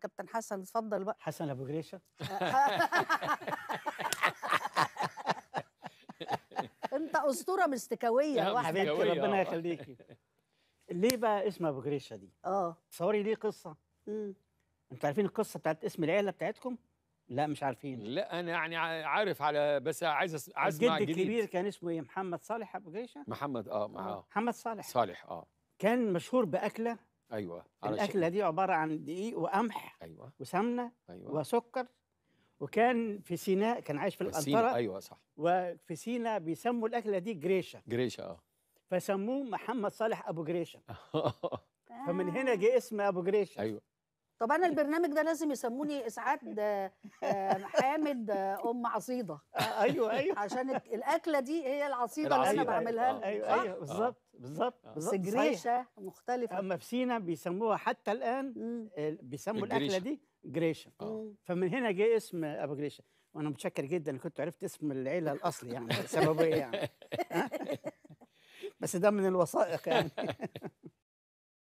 كابتن حسن اتفضل بقى حسن ابو جريشه انت اسطوره مستكاويه واحده ربنا آه. يخليكي ليه بقى اسم ابو جريشه دي اه تصوري ليه قصه امم انتوا عارفين القصه بتاعت اسم العيله بتاعتكم لا مش عارفين لا انا يعني عارف على بس عايز عايز الجد الكبير كان اسمه ايه محمد صالح ابو جريشه محمد اه محمد صالح صالح اه كان مشهور باكله ايوه الاكله دي عباره عن دقيق وقمح ايوه وسمنه أيوة. وسكر وكان في سيناء كان عايش في القنطره ايوه صح وفي سيناء بيسموا الاكله دي جريشه جريشه اه فسموه محمد صالح ابو جريشه آه. فمن هنا جه اسم ابو جريشه ايوه طب انا البرنامج ده لازم يسموني اسعاد آه، آه، اعتمد آه، ام عصيده آه، ايوه ايوه عشان الاكله دي هي العصيده, اللي انا أيوه. بعملها لهم ايوه ايوه بالظبط آه. بالظبط بس جريشه مختلفه اما في سينا بيسموها حتى الان بيسموا الاكله دي جريشه فمن هنا جه اسم ابو جريشه وانا متشكر جدا كنت عرفت اسم العيله الاصلي يعني سببه ايه يعني بس ده من الوثائق يعني